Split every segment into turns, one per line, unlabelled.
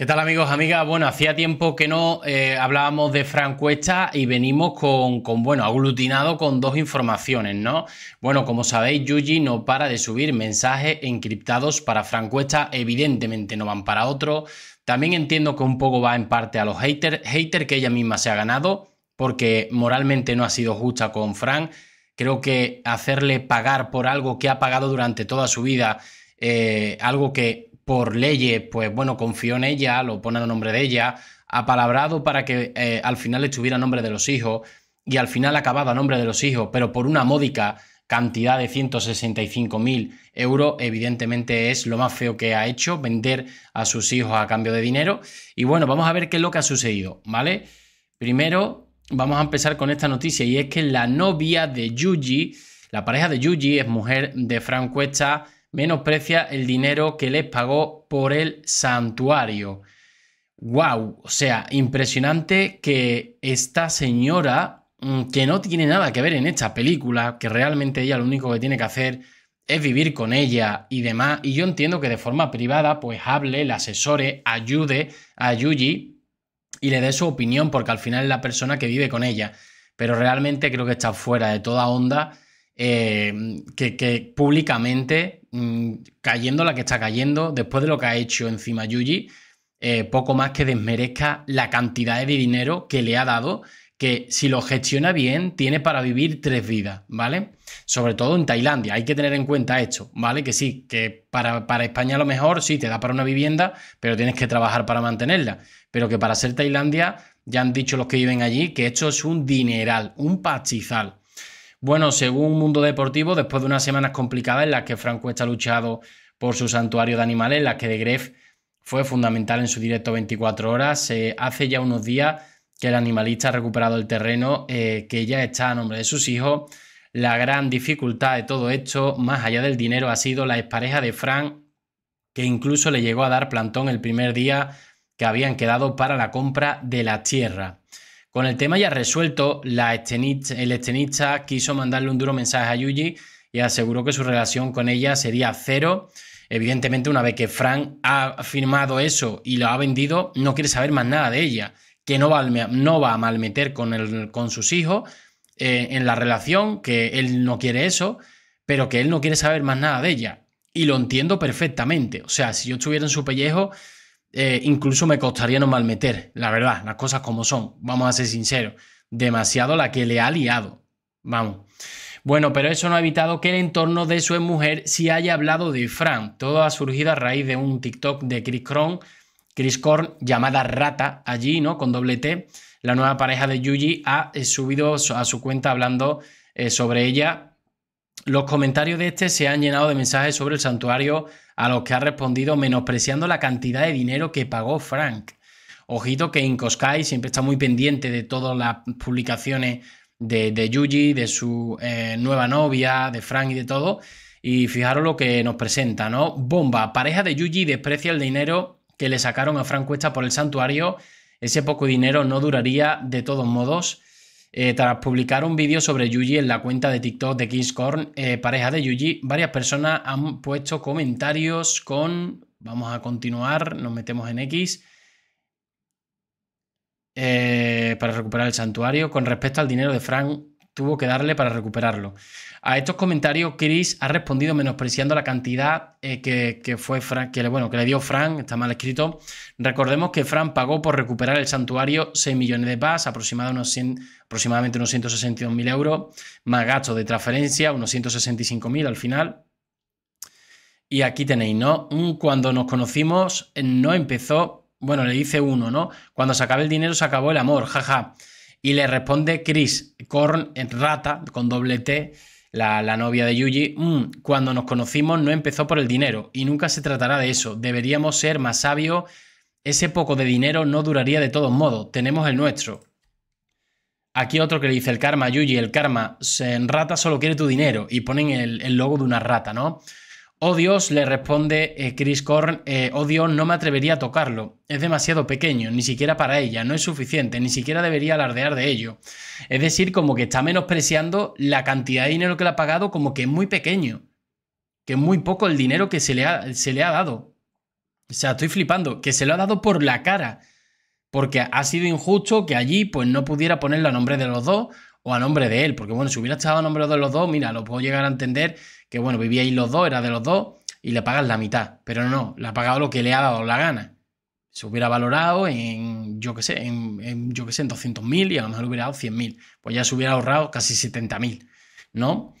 ¿Qué tal amigos, amigas? Bueno, hacía tiempo que no eh, hablábamos de Fran Cuesta y venimos con, bueno, aglutinado con dos informaciones, ¿no? Bueno, como sabéis, Yuji no para de subir mensajes encriptados para Fran evidentemente no van para otro. También entiendo que un poco va en parte a los haters, hater que ella misma se ha ganado, porque moralmente no ha sido justa con Fran. Creo que hacerle pagar por algo que ha pagado durante toda su vida, eh, algo que por leyes, pues bueno, confió en ella, lo pone a nombre de ella, ha palabrado para que eh, al final estuviera a nombre de los hijos y al final acabado a nombre de los hijos, pero por una módica cantidad de 165.000 euros, evidentemente es lo más feo que ha hecho, vender a sus hijos a cambio de dinero. Y bueno, vamos a ver qué es lo que ha sucedido, ¿vale? Primero, vamos a empezar con esta noticia y es que la novia de Yuji, la pareja de Yuji es mujer de Frank Cuesta, menosprecia el dinero que les pagó por el santuario. ¡Wow! O sea, impresionante que esta señora, mm, que no tiene nada que ver en esta película, que realmente ella lo único que tiene que hacer es vivir con ella y demás, y yo entiendo que de forma privada, pues hable, le asesore, ayude a Yuji y le dé su opinión, porque al final es la persona que vive con ella. Pero realmente creo que está fuera de toda onda eh, que, públicamente, mm, cayendo la que está cayendo, después de lo que ha hecho encima Yuji, eh, poco más que desmerezca la cantidad de dinero que le ha dado, que si lo gestiona bien, tiene para vivir tres vidas, ¿vale? Sobre todo en Tailandia, hay que tener en cuenta esto, ¿vale? Que sí, que para, para España a lo mejor sí te da para una vivienda, pero tienes que trabajar para mantenerla. Pero que para ser Tailandia, ya han dicho los que viven allí, que esto es un dineral, un pastizal. Bueno, según Mundo Deportivo, después de unas semanas complicadas en las que Franco está ha luchado por su santuario de animales, en las que De Gref fue fundamental en su directo 24 horas, hace ya unos días que el animalista ha recuperado el terreno, eh, que ya está a nombre de sus hijos. La gran dificultad de todo esto, más allá del dinero, ha sido la expareja de Frank, que incluso le llegó a dar plantón el primer día que habían quedado para la compra de la tierra. Con el tema ya resuelto, el estenista quiso mandarle un duro mensaje a Yuji y aseguró que su relación con ella sería cero. Evidentemente, una vez que Frank ha firmado eso y lo ha vendido, no quiere saber más nada de ella, que no va, no va a malmeter con, con sus hijos eh, en la relación, que él no quiere eso, pero que él no quiere saber más nada de ella. Y lo entiendo perfectamente. O sea, si yo estuviera en su pellejo, eh, incluso me costaría no mal meter, la verdad, las cosas como son, vamos a ser sinceros, demasiado la que le ha liado, vamos. Bueno, pero eso no ha evitado que el entorno de su mujer si haya hablado de Fran. Todo ha surgido a raíz de un TikTok de Chris Korn, Chris Korn llamada Rata, allí, ¿no? Con doble T. La nueva pareja de Yuji ha eh, subido a su cuenta hablando eh, sobre ella los comentarios de este se han llenado de mensajes sobre el santuario a los que ha respondido menospreciando la cantidad de dinero que pagó Frank. Ojito que Incoskai siempre está muy pendiente de todas las publicaciones de, Yuji, de su eh, nueva novia, de Frank y de todo. Y fijaros lo que nos presenta, ¿no? Bomba, pareja de Yuji desprecia el dinero que le sacaron a Frank Cuesta por el santuario. Ese poco dinero no duraría de todos modos. Eh, tras publicar un vídeo sobre Yuji en la cuenta de TikTok de Kingscorn, eh, pareja de Yuji, varias personas han puesto comentarios con. Vamos a continuar, nos metemos en X. Eh, para recuperar el santuario. Con respecto al dinero de Frank, tuvo que darle para recuperarlo. A estos comentarios, Chris ha respondido menospreciando la cantidad eh, que, fue Frank, que, le, bueno, que le dio Frank, está mal escrito. Recordemos que Frank pagó por recuperar el santuario 6 millones de paz, aproximadamente unos, 100, aproximadamente euros, más gastos de transferencia, unos mil al final. Y aquí tenéis, ¿no? Cuando nos conocimos, eh, no empezó bueno, le dice uno, ¿no? Cuando se acabó el dinero se acabó el amor, jaja. Y le responde Chris corn, rata, con doble T, la, novia de Yuji. Mm, cuando nos conocimos no empezó por el dinero y nunca se tratará de eso. Deberíamos ser más sabios. Ese poco de dinero no duraría de todos modos. Tenemos el nuestro. Aquí otro que le dice el karma, Yuji, el karma, rata solo quiere tu dinero. Y ponen el, el logo de una rata, ¿no? Oh Dios, le responde eh, Chris Korn, eh, Dios, no me atrevería a tocarlo. Es demasiado pequeño, ni siquiera para ella, no es suficiente, ni siquiera debería alardear de ello. Es decir, como que está menospreciando la cantidad de dinero que le ha pagado, como que es muy pequeño, que es muy poco el dinero que se le ha, se le ha dado. O sea, estoy flipando, que se lo ha dado por la cara, porque ha sido injusto que allí pues no pudiera poner a nombre de los dos, o a nombre de él, porque bueno, si hubiera estado a nombre de los dos, mira, lo puedo llegar a entender que bueno, vivía ahí los dos, era de los dos y le pagas la mitad, pero no, le ha pagado lo que le ha dado la gana. Se hubiera valorado en, yo qué sé, en, yo qué sé, en 200.000 y a lo mejor hubiera dado 100.000, pues ya se hubiera ahorrado casi 70.000, ¿no?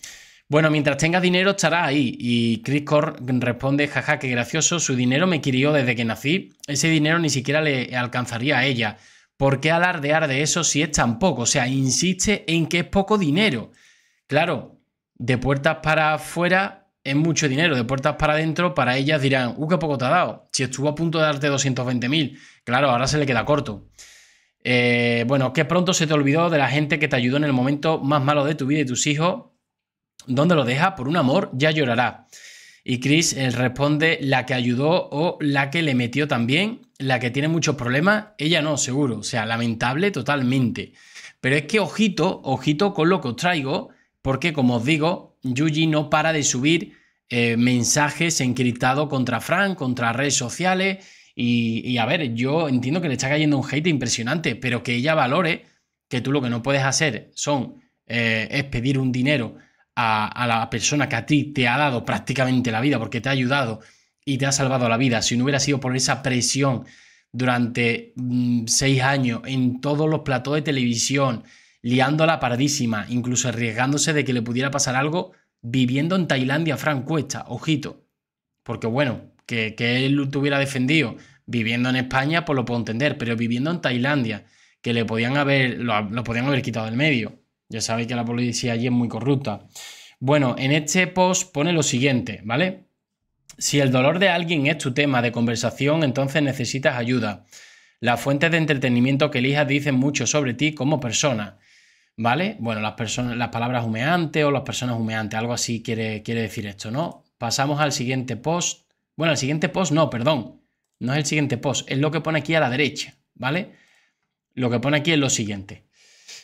Bueno, mientras tenga dinero estará ahí. Y Chris Core responde, jaja, qué gracioso, su dinero me crió desde que nací. Ese dinero ni siquiera le alcanzaría a ella. ¿Por qué alardear de eso si es tan poco? O sea, insiste en que es poco dinero. Claro, de puertas para afuera es mucho dinero, de puertas para adentro, para ellas dirán, ¡uh, qué poco te ha dado! Si estuvo a punto de darte 220.000, claro, ahora se le queda corto. Eh, bueno, ¿qué pronto se te olvidó de la gente que te ayudó en el momento más malo de tu vida y tus hijos. ¿Dónde lo deja? Por un amor ya llorará. Y Chris responde la que ayudó o la que le metió también la que tiene muchos problemas, ella no, seguro. O sea, lamentable totalmente. Pero es que ojito, ojito con lo que os traigo, porque como os digo, Yuji no para de subir eh, mensajes encriptados contra Frank, contra redes sociales. Y, a ver, yo entiendo que le está cayendo un hate impresionante, pero que ella valore que tú lo que no puedes hacer son, eh, es pedir un dinero a, a la persona que a ti te ha dado prácticamente la vida porque te ha ayudado y te ha salvado la vida. Si no hubiera sido por esa presión durante mm, seis años en todos los platos de televisión, liándola paradísima incluso arriesgándose de que le pudiera pasar algo viviendo en Tailandia, Frank Cuesta, ojito. Porque bueno, que, él lo hubiera defendido viviendo en España, pues lo puedo entender, pero viviendo en Tailandia, que le podían haber, lo, lo podían haber quitado del medio. Ya sabéis que la policía allí es muy corrupta. Bueno, en este post pone lo siguiente, ¿vale? Si el dolor de alguien es tu tema de conversación, entonces necesitas ayuda. Las fuentes de entretenimiento que elijas dicen mucho sobre ti como persona. ¿Vale? Bueno, las, personas, las palabras humeantes o las personas humeantes, algo así quiere, quiere decir esto, ¿no? Pasamos al siguiente post. Bueno, al siguiente post no, perdón. No es el siguiente post, es lo que pone aquí a la derecha, ¿vale? Lo que pone aquí es lo siguiente.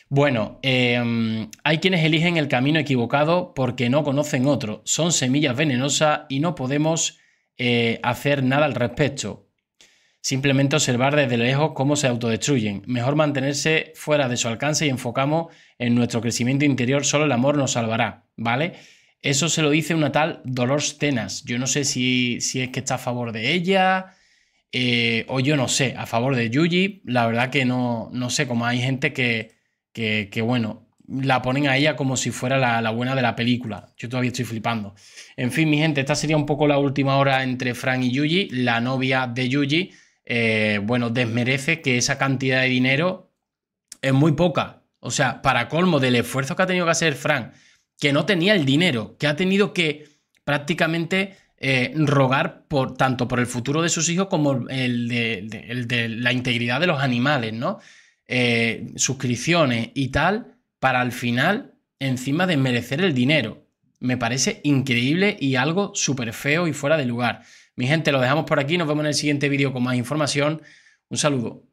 Bueno, em, hay quienes eligen el camino equivocado porque no conocen otro. Son semillas venenosas y no podemos eh, hacer nada al respecto. Simplemente observar desde lejos cómo se autodestruyen. Mejor mantenerse fuera de su alcance y enfocamos en nuestro crecimiento interior. Solo el amor nos salvará, ¿vale? Eso se lo dice una tal Dolores Tenas. Yo no sé si, es que está a favor de ella eh, o yo no sé, a favor de Yuji. La verdad que no, no sé cómo hay gente que, que, bueno, la ponen a ella como si fuera la, buena de la película. Yo todavía estoy flipando. En fin, mi gente, esta sería un poco la última hora entre Frank y Yuji. La novia de Yuji, eh, bueno, desmerece que esa cantidad de dinero es muy poca. O sea, para colmo del esfuerzo que ha tenido que hacer Frank, que no tenía el dinero, que ha tenido que prácticamente eh, rogar por, tanto por el futuro de sus hijos como el de la integridad de los animales, ¿no? Eh, suscripciones y tal, para al final, encima de merecer el dinero. Me parece increíble y algo súper feo y fuera de lugar. Mi gente, lo dejamos por aquí. Nos vemos en el siguiente vídeo con más información. Un saludo.